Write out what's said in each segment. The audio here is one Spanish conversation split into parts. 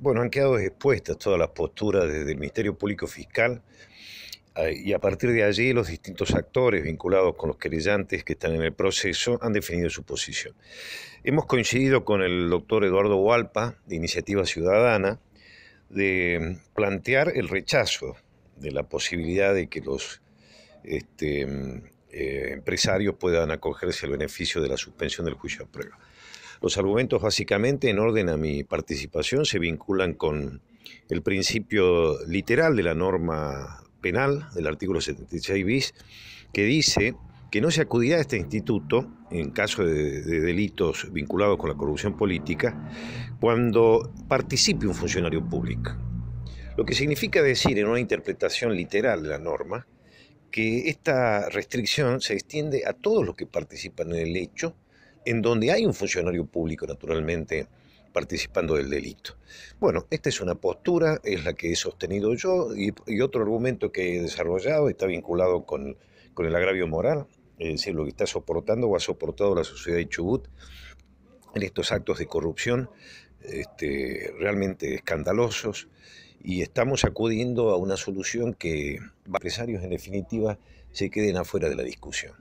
bueno, han quedado expuestas todas las posturas desde el Ministerio Público Fiscal eh, y a partir de allí los distintos actores vinculados con los querellantes que están en el proceso han definido su posición. Hemos coincidido con el doctor Eduardo Hualpa, de Iniciativa Ciudadana, de plantear el rechazo de la posibilidad de que los este, mm, eh, empresarios puedan acogerse al beneficio de la suspensión del juicio a prueba. Los argumentos básicamente en orden a mi participación se vinculan con el principio literal de la norma penal del artículo 76 bis que dice que no se acudirá a este instituto en caso de, delitos vinculados con la corrupción política cuando participe un funcionario público. Lo que significa decir en una interpretación literal de la norma que esta restricción se extiende a todos los que participan en el hecho en donde hay un funcionario público, naturalmente, participando del delito. Bueno, esta es una postura, es la que he sostenido yo, y, otro argumento que he desarrollado está vinculado con, el agravio moral, es decir, lo que está soportando o ha soportado la sociedad de Chubut en estos actos de corrupción este, realmente escandalosos y estamos acudiendo a una solución que empresarios en definitiva se queden afuera de la discusión,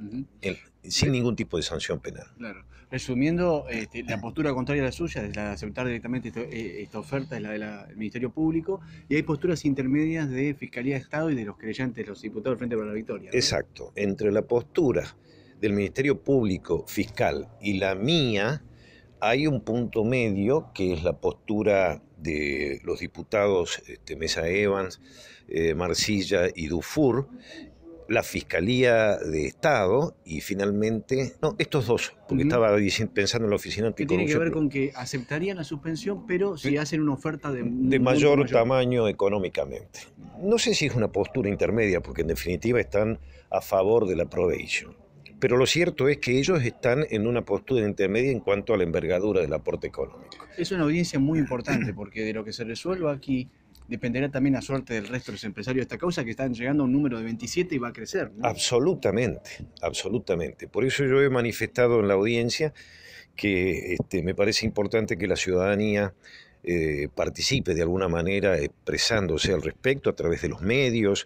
sin ningún tipo de sanción penal. Claro. Resumiendo, este, la postura contraria a la suya es la de aceptar directamente eh, esta oferta, es la del Ministerio Público, y hay posturas intermedias de Fiscalía de Estado y de los creyentes, los diputados del Frente para la Victoria. Exacto. Entre la postura del Ministerio Público Fiscal y la mía, hay un punto medio que es la postura de los diputados este, Mesa Evans, eh, Marcilla y Dufour, la Fiscalía de Estado y finalmente, no, estos dos, porque estaba pensando en la oficina anticorrupción. Tiene que ver con que aceptarían la suspensión, pero si hacen una oferta de, mayor, mayor, tamaño económicamente. No sé si es una postura intermedia, porque en definitiva están a favor de la probation. Pero lo cierto es que ellos están en una postura intermedia en cuanto a la envergadura del aporte económico. Es una audiencia muy importante porque de lo que se resuelva aquí dependerá también la suerte del resto de los empresarios de esta causa que están llegando a un número de 27 y va a crecer. Absolutamente, absolutamente. Por eso yo he manifestado en la audiencia que este, me parece importante que la ciudadanía eh, participe de alguna manera expresándose al respecto a través de los medios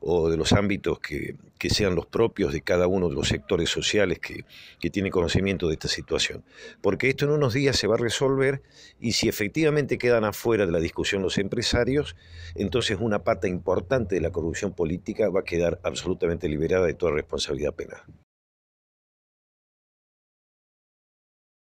o de los ámbitos que, sean los propios de cada uno de los sectores sociales que, que tiene conocimiento de esta situación. Porque esto en unos días se va a resolver y si efectivamente quedan afuera de la discusión los empresarios, entonces una pata importante de la corrupción política va a quedar absolutamente liberada de toda responsabilidad penal.